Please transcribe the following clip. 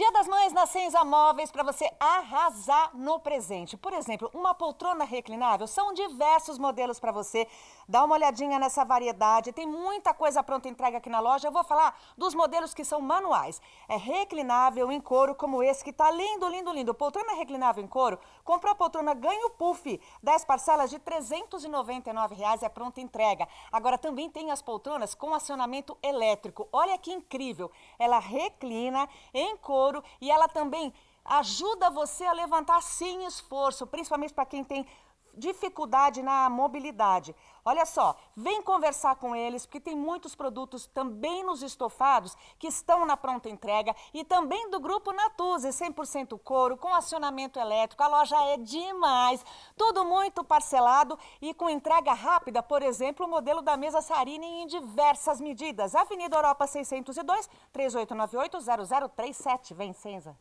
Dia das Mães na Senza Móveis para você arrasar no presente. Por exemplo, uma poltrona reclinável, são diversos modelos para você. Dá uma olhadinha nessa variedade, tem muita coisa pronta entrega aqui na loja. Eu vou falar dos modelos que são manuais. É reclinável em couro como esse que tá lindo, lindo, lindo. Poltrona reclinável em couro, comprou a poltrona, ganha o puff. 10 parcelas de R$ 399 é pronta entrega. Agora também tem as poltronas com acionamento elétrico. Olha que incrível, ela reclina em couro Ouro e ela também ajuda você a levantar sem esforço, principalmente para quem tem dificuldade na mobilidade. Olha só, vem conversar com eles, porque tem muitos produtos também nos estofados que estão na pronta entrega e também do grupo Natuzzi, 100% couro, com acionamento elétrico. A loja é demais, tudo muito parcelado e com entrega rápida, por exemplo, o modelo da mesa Sarine em diversas medidas. Avenida Europa 602, 3898-0037. Vem, Senza.